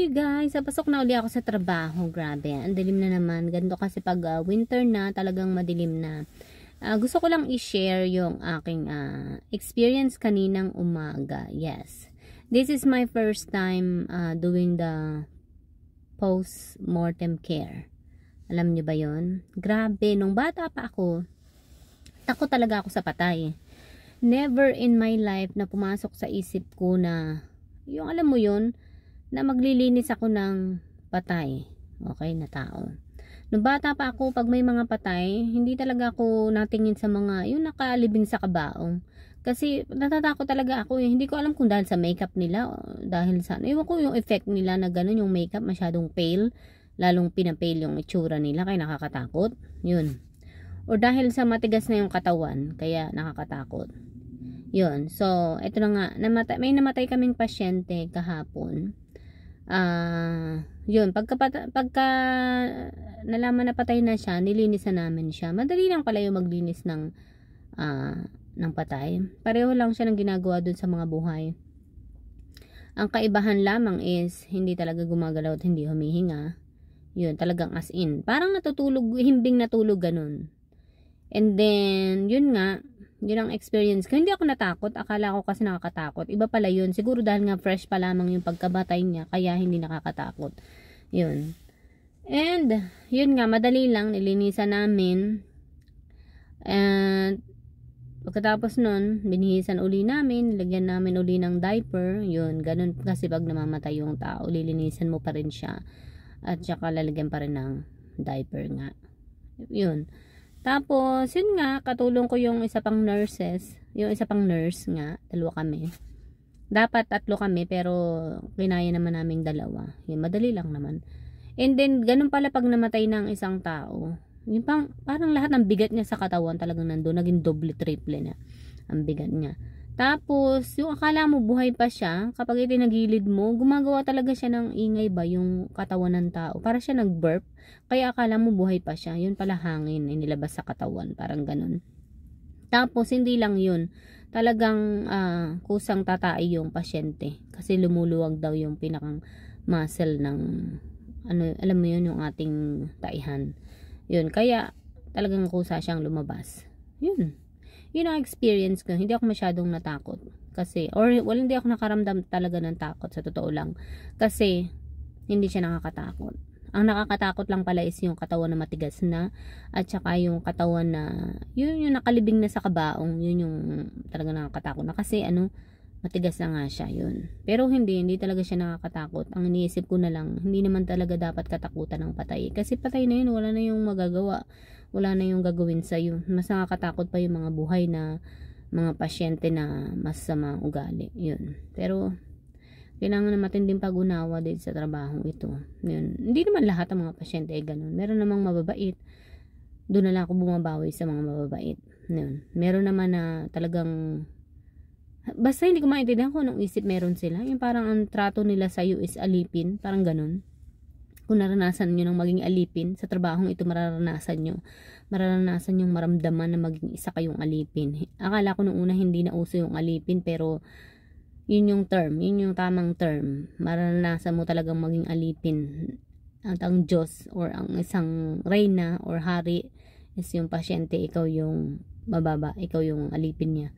you guys. Napasok ah, na uli ako sa trabaho. Grabe. Ang dilim na naman. Ganito kasi pag uh, winter na, talagang madilim na. Uh, gusto ko lang i-share yung aking uh, experience kaninang umaga. Yes. This is my first time uh, doing the post-mortem care. Alam nyo ba yon? Grabe. Nung bata pa ako, takot talaga ako sa patay. Never in my life na pumasok sa isip ko na yung alam mo yon na maglilinis ako ng patay. Okay, na tao. Nung bata pa ako, pag may mga patay, hindi talaga ako natingin sa mga, yung nakalibing sa kabaong. Kasi natatakot talaga ako eh. Hindi ko alam kung dahil sa makeup nila, dahil sa, iwan ano. ko yung effect nila na ganun, yung makeup masyadong pale, lalong pinapale yung itsura nila, kaya nakakatakot. Yun. Or dahil sa matigas na yung katawan, kaya nakakatakot. Yun. So, eto na nga, namata may namatay kaming pasyente kahapon uh, yun, pagka, pagka nalaman na patay na siya, nilinis nilinisan namin siya. Madali lang pala yung maglinis ng, uh, ng patay. Pareho lang siya ng ginagawa dun sa mga buhay. Ang kaibahan lamang is, hindi talaga gumagalaw at hindi humihinga. Yun, talagang as in. Parang natutulog, himbing natulog ganun. And then, yun nga, yun ang experience ko. Hindi ako natakot. Akala ko kasi nakakatakot. Iba pala yun. Siguro dahil nga fresh pa lamang yung pagkabatay niya. Kaya hindi nakakatakot. Yun. And, yun nga. Madali lang. Nilinisan namin. And, Pagkatapos nun, binihisan uli namin, Nilagyan namin uli ng diaper, yun, ganun kasi pag namamatay yung tao, lilinisan mo pa rin siya, at saka lalagyan pa rin ng diaper nga. Yun. Tapos, yun nga, katulong ko yung isa pang nurses. Yung isa pang nurse nga, dalawa kami. Dapat tatlo kami, pero kinaya naman naming dalawa. Yun, madali lang naman. And then, ganun pala pag namatay ng isang tao. Yung pang, parang lahat ng bigat niya sa katawan talagang nandoon. Naging double, triple na ang bigat niya. Tapos, yung akala mo buhay pa siya, kapag itinagilid mo, gumagawa talaga siya ng ingay ba yung katawan ng tao. Para siya nag-burp, kaya akala mo buhay pa siya. Yun pala hangin, inilabas eh, sa katawan, parang ganun. Tapos, hindi lang yun. Talagang uh, kusang tatay yung pasyente. Kasi lumuluwag daw yung pinakang muscle ng, ano, alam mo yun, yung ating taihan. Yun, kaya talagang kusa siyang lumabas. Yun yun ang experience ko. Hindi ako masyadong natakot. Kasi, or well, hindi ako nakaramdam talaga ng takot sa totoo lang. Kasi, hindi siya nakakatakot. Ang nakakatakot lang pala is yung katawan na matigas na at saka yung katawan na yun yung nakalibing na sa kabaong yun yung talaga nakakatakot na kasi ano matigas na nga siya yun pero hindi hindi talaga siya nakakatakot ang iniisip ko na lang hindi naman talaga dapat katakutan ng patay kasi patay na yun wala na yung magagawa wala na yung gagawin sa sa'yo. Mas nakakatakot pa yung mga buhay na mga pasyente na masama ugali. Yun. Pero, kailangan na matinding pag-unawa din sa trabaho ito. Yun. Hindi naman lahat ng mga pasyente ay ganun. Meron namang mababait. Doon na lang ako bumabawi sa mga mababait. Yun. Meron naman na talagang basta hindi ko maintindihan kung anong isip meron sila. Yung parang ang trato nila sa'yo is alipin. Parang ganun kung naranasan nyo ng maging alipin, sa trabahong ito mararanasan nyo. Mararanasan yung maramdaman na maging isa kayong alipin. Akala ko noong una hindi na uso yung alipin pero yun yung term, yun yung tamang term. Mararanasan mo talagang maging alipin. At ang Diyos or ang isang reyna or hari is yung pasyente, ikaw yung mababa, ikaw yung alipin niya.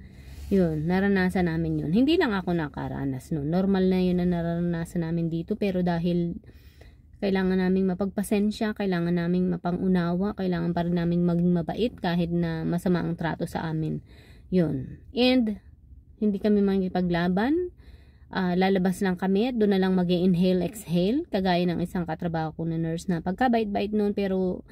Yun, naranasan namin yun. Hindi lang ako nakaranas no. Normal na yun na naranasan namin dito pero dahil kailangan naming mapagpasensya, kailangan naming mapangunawa, kailangan pa rin naming maging mabait kahit na masama ang trato sa amin. Yun. And, hindi kami makikipaglaban. Uh, lalabas lang kami doon na lang mag inhale exhale kagaya ng isang katrabaho ko na nurse na pagkabait-bait noon pero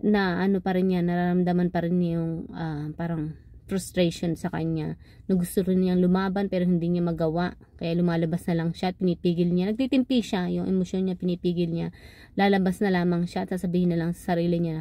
na ano pa rin niya nararamdaman pa rin yung uh, parang frustration sa kanya na gusto rin niyang lumaban pero hindi niya magawa kaya lumalabas na lang siya at pinipigil niya nagtitimpi siya yung emosyon niya pinipigil niya lalabas na lamang siya at sasabihin na lang sa sarili niya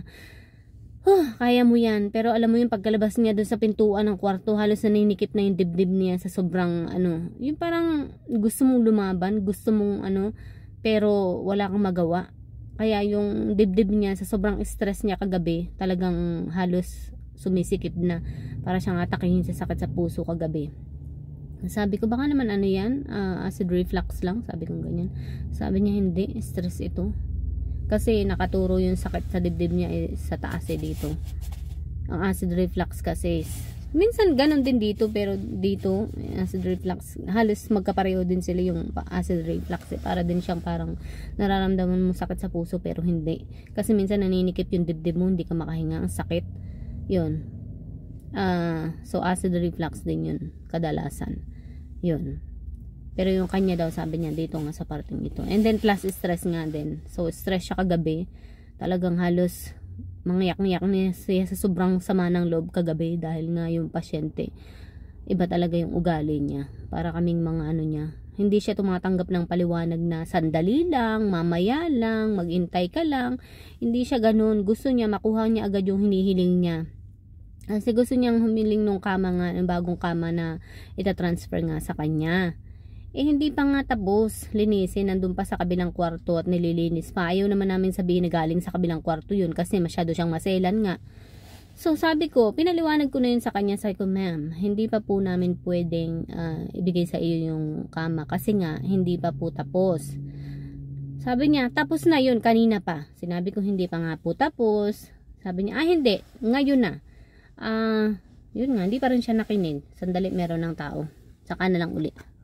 Oh, kaya mo yan. Pero alam mo yung pagkalabas niya doon sa pintuan ng kwarto, halos naninikip na yung dibdib niya sa sobrang ano. Yung parang gusto mong lumaban, gusto mong ano, pero wala kang magawa. Kaya yung dibdib niya sa sobrang stress niya kagabi, talagang halos sumisikip na para siyang atakihin sa sakit sa puso kagabi sabi ko baka naman ano yan uh, acid reflux lang sabi ko ganyan sabi niya hindi stress ito kasi nakaturo yung sakit sa dibdib niya eh, sa taas eh dito ang acid reflux kasi minsan ganun din dito pero dito acid reflux halos magkapareho din sila yung acid reflux eh, para din siyang parang nararamdaman mo sakit sa puso pero hindi kasi minsan naninikip yung dibdib mo hindi ka makahinga ang sakit yun Uh, so acid reflux din yun kadalasan. Yun. Pero yung kanya daw sabi niya dito nga sa parting ito. And then plus stress nga din. So stress siya kagabi. Talagang halos mangyak-ngyak niya siya sa sobrang sama ng loob kagabi dahil nga yung pasyente iba talaga yung ugali niya. Para kaming mga ano niya. Hindi siya tumatanggap ng paliwanag na sandali lang, mamaya lang, maghintay ka lang. Hindi siya ganun. Gusto niya makuha niya agad yung hinihiling niya kasi ah, gusto niyang humiling nung kama nga, yung bagong kama na itatransfer nga sa kanya. Eh hindi pa nga tapos, linisin, nandun pa sa kabilang kwarto at nililinis pa. Ayaw naman namin sabihin na galing sa kabilang kwarto yun kasi masyado siyang maselan nga. So sabi ko, pinaliwanag ko na yun sa kanya, sabi ko, ma'am, hindi pa po namin pwedeng uh, ibigay sa iyo yung kama kasi nga hindi pa po tapos. Sabi niya, tapos na yun, kanina pa. Sinabi ko, hindi pa nga po tapos. Sabi niya, ah hindi, ngayon na ah, uh, yun nga, hindi pa rin siya nakinig. Sandali meron ng tao. Saka na lang ulit.